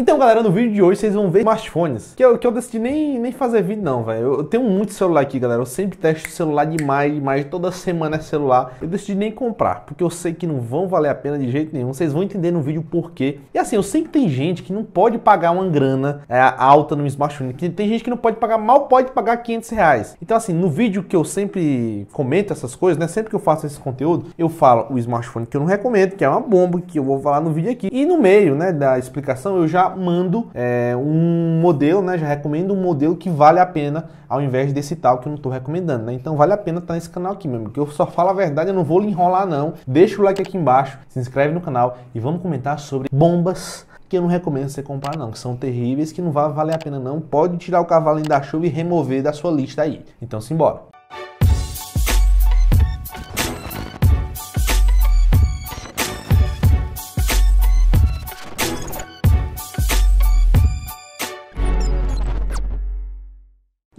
Então, galera, no vídeo de hoje vocês vão ver smartphones, que eu, é que eu decidi nem, nem fazer vídeo não, velho. Eu, tenho muito celular aqui, galera, eu sempre testo celular demais, demais, toda semana é celular. Eu decidi nem comprar, porque eu sei que não vão valer a pena de jeito nenhum, vocês vão entender no vídeo por porquê. E assim, eu sei que tem gente que não pode pagar uma grana é, alta no smartphone, que tem gente que não pode pagar, mal pode pagar 500 reais. Então assim, no vídeo que eu sempre comento essas coisas, né, sempre que eu faço esse conteúdo, eu falo o smartphone que eu não recomendo, que é uma bomba, que eu vou falar no vídeo aqui. E no meio, né, da explicação, eu já mando é, um modelo, né? Já recomendo um modelo que vale a pena, ao invés desse tal que eu não estou recomendando, né? Então vale a pena estar tá nesse canal aqui mesmo, que eu só falo a verdade, eu não vou lhe enrolar não. Deixa o like aqui embaixo, se inscreve no canal e vamos comentar sobre bombas que eu não recomendo você comprar não, que são terríveis, que não vai valer a pena não. Pode tirar o cavalinho da chuva e remover da sua lista aí. Então simbora.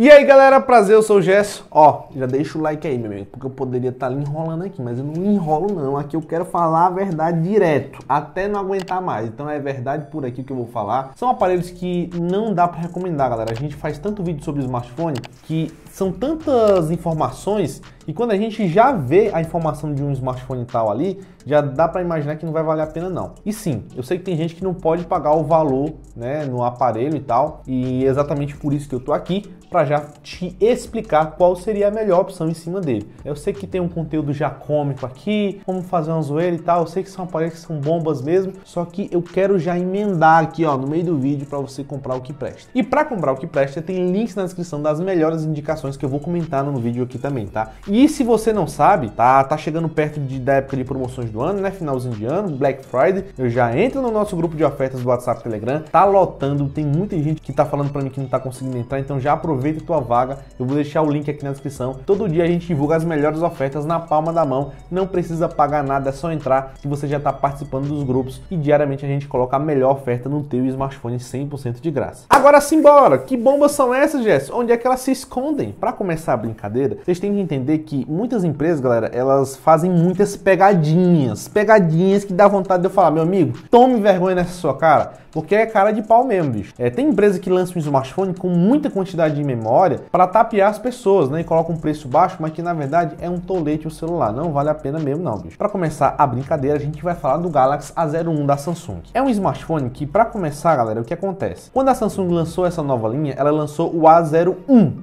E aí galera, prazer, eu sou o Gesso. Ó, já deixa o like aí, meu amigo, porque eu poderia estar tá enrolando aqui, mas eu não enrolo não. Aqui eu quero falar a verdade direto, até não aguentar mais. Então é verdade por aqui que eu vou falar. São aparelhos que não dá para recomendar, galera. A gente faz tanto vídeo sobre smartphone que são tantas informações e quando a gente já vê a informação de um smartphone tal ali, já dá para imaginar que não vai valer a pena não. E sim, eu sei que tem gente que não pode pagar o valor, né, no aparelho e tal, e é exatamente por isso que eu tô aqui para já te explicar qual seria a melhor opção em cima dele. Eu sei que tem um conteúdo já cômico aqui, como fazer uma zoeira e tal, eu sei que são aparelhos que são bombas mesmo, só que eu quero já emendar aqui ó, no meio do vídeo para você comprar o que presta. E para comprar o que presta, tem links na descrição das melhores indicações que eu vou comentar no vídeo aqui também, tá? E se você não sabe, tá, tá chegando perto de, da época de promoções do ano, né, finalzinho de ano, Black Friday, eu já entro no nosso grupo de ofertas do WhatsApp Telegram, tá lotando, tem muita gente que tá falando para mim que não tá conseguindo entrar, então já aproveita aproveita tua vaga, eu vou deixar o link aqui na descrição. Todo dia a gente divulga as melhores ofertas na palma da mão, não precisa pagar nada, é só entrar que você já está participando dos grupos e diariamente a gente coloca a melhor oferta no teu smartphone 100% de graça. Agora simbora! Que bombas são essas, Jess? Onde é que elas se escondem? Para começar a brincadeira, vocês têm que entender que muitas empresas, galera, elas fazem muitas pegadinhas, pegadinhas que dá vontade de eu falar, meu amigo, tome vergonha nessa sua cara, porque é cara de pau mesmo, bicho. É, tem empresa que lança um smartphone com muita quantidade de memória para tapear as pessoas, né? E coloca um preço baixo, mas que na verdade é um tolete o celular. Não vale a pena mesmo, não, bicho. Para começar a brincadeira, a gente vai falar do Galaxy A01 da Samsung. É um smartphone que, para começar, galera, o que acontece? Quando a Samsung lançou essa nova linha, ela lançou o A01.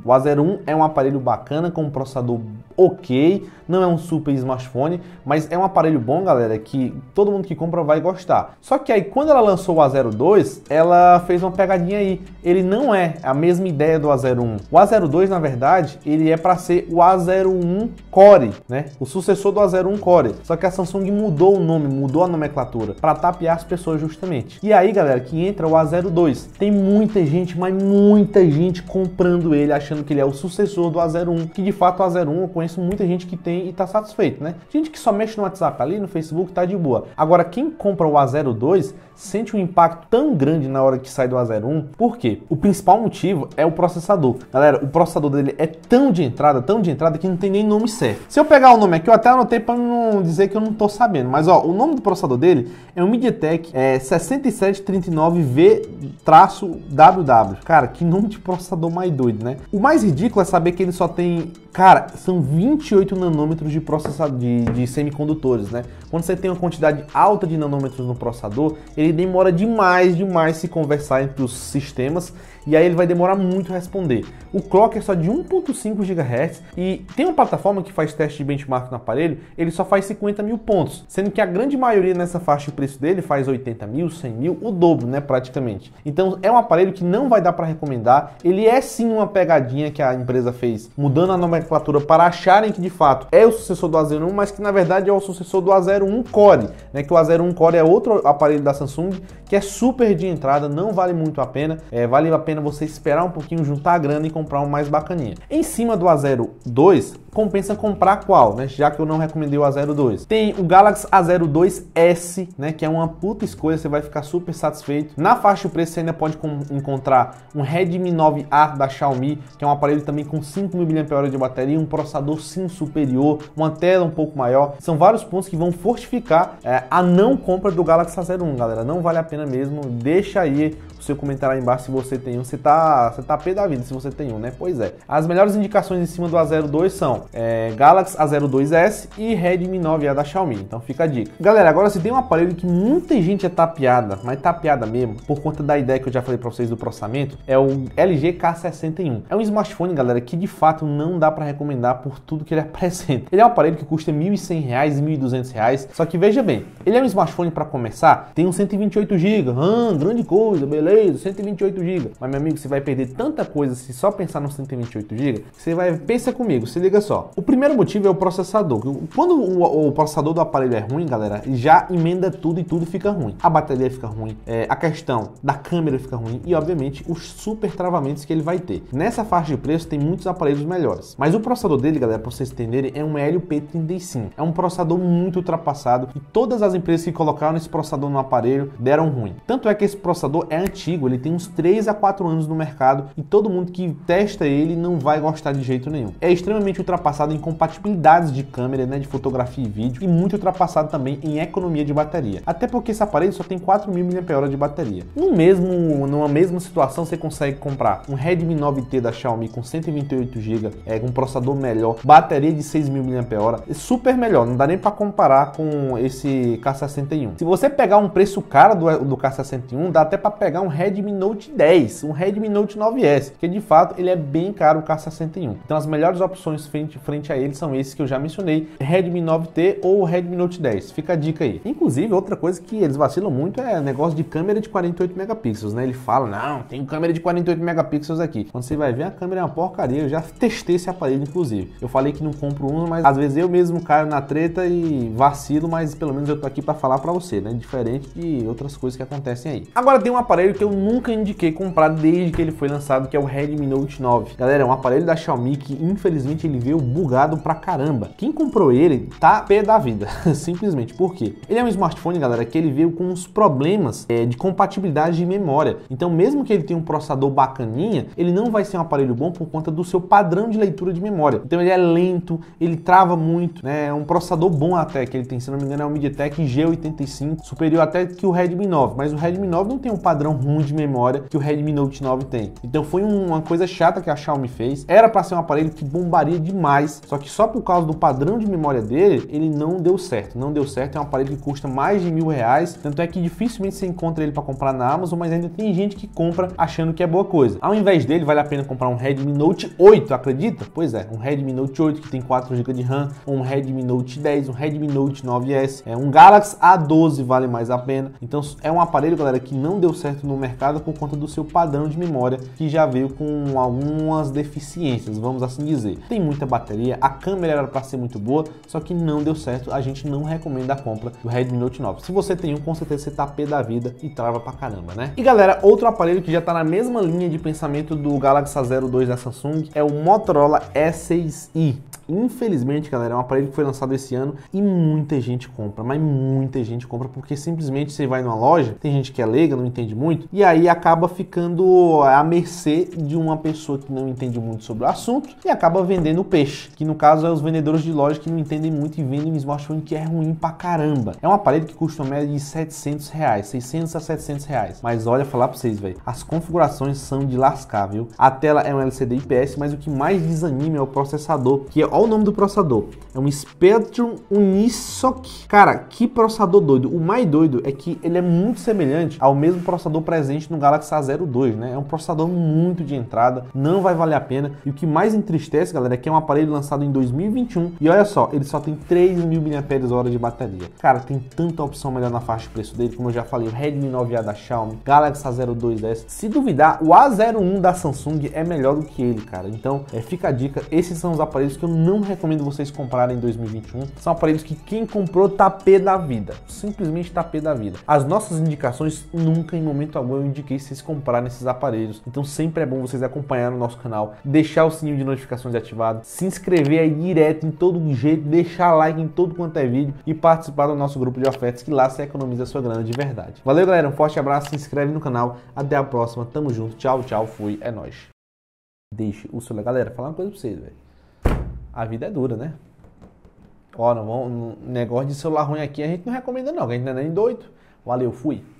O A01 é um aparelho bacana com um processador ok, não é um super smartphone, mas é um aparelho bom, galera, que todo mundo que compra vai gostar. Só que aí quando ela lançou o A02, ela fez uma pegadinha aí. Ele não é a mesma ideia do A01. O A02, na verdade, ele é para ser o A01 Core, né? O sucessor do A01 Core. Só que a Samsung mudou o nome, mudou a nomenclatura para tapear as pessoas justamente. E aí, galera, que entra o A02. Tem muita gente, mas muita gente comprando ele achando que ele é o sucessor do A01, que de fato o A01 com conheço muita gente que tem e está satisfeito, né? Gente que só mexe no WhatsApp ali, no Facebook, tá de boa. Agora, quem compra o A02 sente um impacto tão grande na hora que sai do A01, por quê? O principal motivo é o processador. Galera, o processador dele é tão de entrada, tão de entrada, que não tem nem nome certo. Se eu pegar o nome aqui, eu até anotei para não dizer que eu não tô sabendo, mas ó, o nome do processador dele é o MediaTek é, 6739V-WW. Cara, que nome de processador mais doido, né? O mais ridículo é saber que ele só tem Cara, são 28 nanômetros de processador de, de, semicondutores, né? Quando você tem uma quantidade alta de nanômetros no processador, ele demora demais, demais se conversar entre os sistemas e aí ele vai demorar muito a responder. O clock é só de 1.5 GHz e tem uma plataforma que faz teste de benchmark no aparelho, ele só faz 50 mil pontos, sendo que a grande maioria nessa faixa de preço dele faz 80 mil, 100 mil, o dobro, né, praticamente. Então é um aparelho que não vai dar para recomendar, ele é sim uma pegadinha que a empresa fez, mudando a nomenclatura para acharem que de fato é o sucessor do A01, mas que na verdade é o sucessor do A01 Core, né, que o A01 Core é outro aparelho da Samsung que é super de entrada, não vale muito a pena, é, vale a pena pena você esperar um pouquinho, juntar a grana e comprar um mais bacaninha. Em cima do A02, compensa comprar qual, né? Já que eu não recomendei o A02. Tem o Galaxy A02S, né? Que é uma puta escolha, você vai ficar super satisfeito. Na faixa de preço você ainda pode encontrar um Redmi 9A da Xiaomi, que é um aparelho também com 5.000 mAh de bateria, um processador sim superior, uma tela um pouco maior. São vários pontos que vão fortificar é, a não compra do Galaxy A01, galera. Não vale a pena mesmo. Deixa aí o seu comentário aí embaixo se você tem um. Você tá, você tá pé da vida se você tem um, né? Pois é. As melhores indicações em cima do A02 são é, Galaxy A02s e Redmi 9A da Xiaomi. Então fica a dica. Galera, agora se tem um aparelho que muita gente é tapeada, mas tapeada mesmo, por conta da ideia que eu já falei para vocês do processamento, é o LG K61. É um smartphone, galera, que de fato não dá para recomendar por tudo que ele apresenta. Ele é um aparelho que custa R$ 1.100 e R$ 1.200, só que veja bem, ele é um smartphone para começar, tem um 128 GB, ah, grande coisa, beleza, 128 GB. Mas meu amigo, você vai perder tanta coisa se só pensar no 128 GB. Você vai pensa comigo, se liga só só. O primeiro motivo é o processador. Quando o, o processador do aparelho é ruim, galera, já emenda tudo e tudo fica ruim. A bateria fica ruim, é, a questão da câmera fica ruim e, obviamente, os super travamentos que ele vai ter. Nessa faixa de preço tem muitos aparelhos melhores. Mas o processador dele, galera, para vocês entenderem, é um LP35. É um processador muito ultrapassado e todas as empresas que colocaram esse processador no aparelho deram ruim. Tanto é que esse processador é antigo, ele tem uns 3 a 4 anos no mercado e todo mundo que testa ele não vai gostar de jeito nenhum. É extremamente ultrapassado ultrapassado em compatibilidades de câmera, né, de fotografia e vídeo, e muito ultrapassado também em economia de bateria. Até porque esse aparelho só tem 4.000 mAh de bateria. No mesmo, numa mesma situação, você consegue comprar um Redmi 9T da Xiaomi com 128 GB, é, um processador melhor, bateria de 6.000 mAh, é super melhor, não dá nem para comparar com esse K61. Se você pegar um preço caro do, do K61, dá até para pegar um Redmi Note 10, um Redmi Note 9S, que de fato ele é bem caro o K61. Então as melhores opções frente frente, frente a ele são esses que eu já mencionei, Redmi 9T ou Redmi Note 10. Fica a dica aí. Inclusive, outra coisa que eles vacilam muito é negócio de câmera de 48 megapixels, né? Ele fala, não, tem câmera de 48 megapixels aqui. Quando você vai ver, a câmera é uma porcaria. Eu já testei esse aparelho, inclusive. Eu falei que não compro um, mas às vezes eu mesmo caio na treta e vacilo, mas pelo menos eu tô aqui para falar para você, né? Diferente de outras coisas que acontecem aí. Agora tem um aparelho que eu nunca indiquei comprar desde que ele foi lançado, que é o Redmi Note 9. Galera, é um aparelho da Xiaomi que infelizmente ele veio veio bugado pra caramba. Quem comprou ele tá pé da vida, simplesmente. Por quê? Ele é um smartphone, galera, que ele veio com uns problemas é, de compatibilidade de memória. Então, mesmo que ele tenha um processador bacaninha, ele não vai ser um aparelho bom por conta do seu padrão de leitura de memória. Então, ele é lento, ele trava muito, né? É um processador bom até que ele tem, se não me engano, é um MediaTek G85, superior até que o Redmi 9, mas o Redmi 9 não tem um padrão ruim de memória que o Redmi Note 9 tem. Então, foi uma coisa chata que a Xiaomi fez. Era para ser um aparelho que bombaria demais só que só por causa do padrão de memória dele, ele não deu certo. Não deu certo, é um aparelho que custa mais de mil reais, tanto é que dificilmente você encontra ele para comprar na Amazon, mas ainda tem gente que compra achando que é boa coisa. Ao invés dele, vale a pena comprar um Redmi Note 8, acredita? Pois é, um Redmi Note 8 que tem 4 GB de RAM, um Redmi Note 10, um Redmi Note 9S, é um Galaxy A12 vale mais a pena. Então é um aparelho, galera, que não deu certo no mercado por conta do seu padrão de memória que já veio com algumas deficiências, vamos assim dizer. Tem muita bateria, a câmera era para ser muito boa, só que não deu certo, a gente não recomenda a compra do Redmi Note 9. Se você tem um, com certeza você tá pé da vida e trava pra caramba, né? E galera, outro aparelho que já tá na mesma linha de pensamento do Galaxy A02 da Samsung é o Motorola E6i. Infelizmente, galera, é um aparelho que foi lançado esse ano e muita gente compra, mas muita gente compra porque simplesmente você vai numa loja, tem gente que é leiga, não entende muito, e aí acaba ficando à mercê de uma pessoa que não entende muito sobre o assunto e acaba vendendo o peixe que no caso é os vendedores de lojas que não entendem muito e vendem um smartphone que é ruim pra caramba. É um aparelho que custa uma média de 700 reais, 600 a 700 reais. Mas olha, falar pra vocês, velho, as configurações são de lascar, viu? A tela é um LCD IPS, mas o que mais desanima é o processador, que é, olha o nome do processador, é um Spectrum Unisoc. Cara, que processador doido. O mais doido é que ele é muito semelhante ao mesmo processador presente no Galaxy A02, né? É um processador muito de entrada, não vai valer a pena. E o que mais entristece, galera, é que é um aparelho aparelho lançado em 2021 e olha só, ele só tem 3.000 mAh de bateria. Cara, tem tanta opção melhor na faixa de preço dele, como eu já falei, o Redmi 9A da Xiaomi, Galaxy A02S. Se duvidar, o A01 da Samsung é melhor do que ele, cara. Então, é, fica a dica, esses são os aparelhos que eu não recomendo vocês comprarem em 2021. São aparelhos que quem comprou tá pé da vida, simplesmente tá pé da vida. As nossas indicações, nunca em momento algum eu indiquei vocês comprarem esses aparelhos. Então, sempre é bom vocês acompanhar o nosso canal, deixar o sininho de notificações ativado, se se inscrever aí direto em todo jeito, deixar like em todo quanto é vídeo e participar do nosso grupo de ofertas, que lá você economiza sua grana de verdade. Valeu, galera. Um forte abraço, se inscreve no canal. Até a próxima. Tamo junto. Tchau, tchau. Fui. É nóis. Deixe o seu... Galera, falar uma coisa pra vocês, velho. A vida é dura, né? Ó, não vão... negócio de celular ruim aqui a gente não recomenda não, a gente não é nem doido. Valeu, fui.